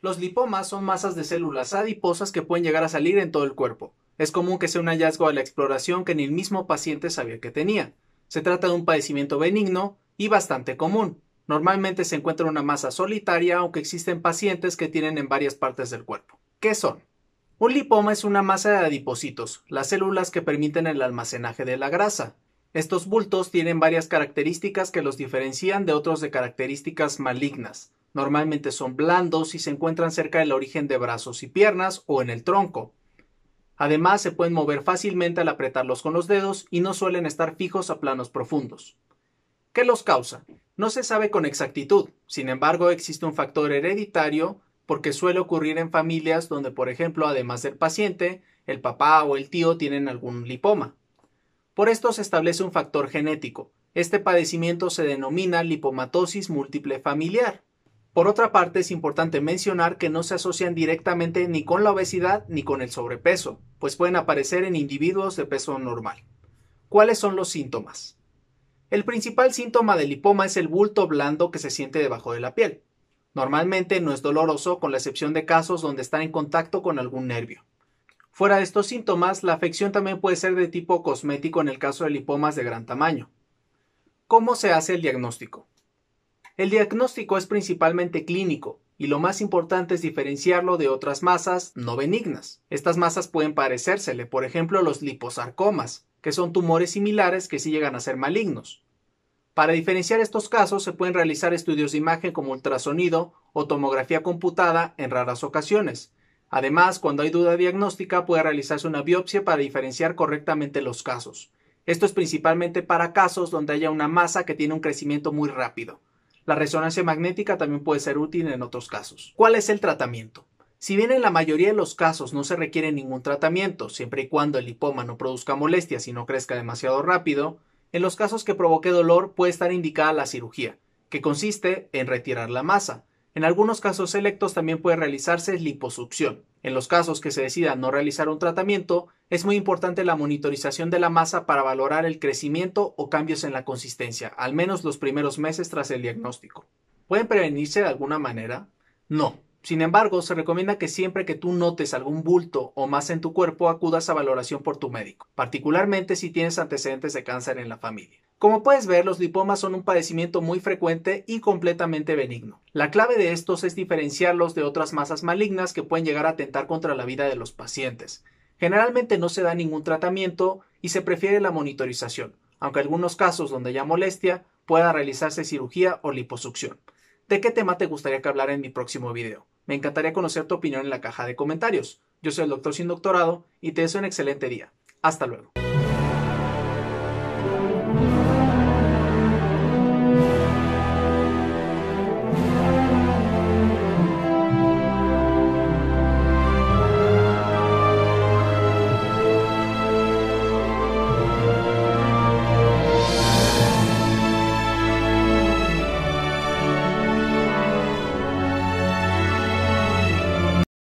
Los lipomas son masas de células adiposas que pueden llegar a salir en todo el cuerpo. Es común que sea un hallazgo a la exploración que ni el mismo paciente sabía que tenía. Se trata de un padecimiento benigno y bastante común. Normalmente se encuentra una masa solitaria, aunque existen pacientes que tienen en varias partes del cuerpo. ¿Qué son? Un lipoma es una masa de adipocitos, las células que permiten el almacenaje de la grasa. Estos bultos tienen varias características que los diferencian de otros de características malignas. Normalmente son blandos y se encuentran cerca del origen de brazos y piernas o en el tronco. Además, se pueden mover fácilmente al apretarlos con los dedos y no suelen estar fijos a planos profundos. ¿Qué los causa? No se sabe con exactitud. Sin embargo, existe un factor hereditario porque suele ocurrir en familias donde, por ejemplo, además del paciente, el papá o el tío tienen algún lipoma. Por esto se establece un factor genético. Este padecimiento se denomina lipomatosis múltiple familiar. Por otra parte, es importante mencionar que no se asocian directamente ni con la obesidad ni con el sobrepeso, pues pueden aparecer en individuos de peso normal. ¿Cuáles son los síntomas? El principal síntoma del lipoma es el bulto blando que se siente debajo de la piel. Normalmente no es doloroso, con la excepción de casos donde está en contacto con algún nervio. Fuera de estos síntomas, la afección también puede ser de tipo cosmético en el caso de lipomas de gran tamaño. ¿Cómo se hace el diagnóstico? El diagnóstico es principalmente clínico, y lo más importante es diferenciarlo de otras masas no benignas. Estas masas pueden parecérsele, por ejemplo, los liposarcomas, que son tumores similares que sí llegan a ser malignos. Para diferenciar estos casos se pueden realizar estudios de imagen como ultrasonido o tomografía computada en raras ocasiones. Además, cuando hay duda diagnóstica puede realizarse una biopsia para diferenciar correctamente los casos. Esto es principalmente para casos donde haya una masa que tiene un crecimiento muy rápido la resonancia magnética también puede ser útil en otros casos. ¿Cuál es el tratamiento? Si bien en la mayoría de los casos no se requiere ningún tratamiento, siempre y cuando el lipoma no produzca molestias y no crezca demasiado rápido, en los casos que provoque dolor puede estar indicada la cirugía, que consiste en retirar la masa. En algunos casos selectos también puede realizarse liposucción. En los casos que se decida no realizar un tratamiento, es muy importante la monitorización de la masa para valorar el crecimiento o cambios en la consistencia, al menos los primeros meses tras el diagnóstico. ¿Pueden prevenirse de alguna manera? No. Sin embargo, se recomienda que siempre que tú notes algún bulto o masa en tu cuerpo acudas a valoración por tu médico, particularmente si tienes antecedentes de cáncer en la familia. Como puedes ver, los lipomas son un padecimiento muy frecuente y completamente benigno. La clave de estos es diferenciarlos de otras masas malignas que pueden llegar a atentar contra la vida de los pacientes. Generalmente no se da ningún tratamiento y se prefiere la monitorización, aunque en algunos casos donde haya molestia pueda realizarse cirugía o liposucción. ¿De qué tema te gustaría que hablara en mi próximo video? Me encantaría conocer tu opinión en la caja de comentarios. Yo soy el doctor sin doctorado y te deseo un excelente día. Hasta luego.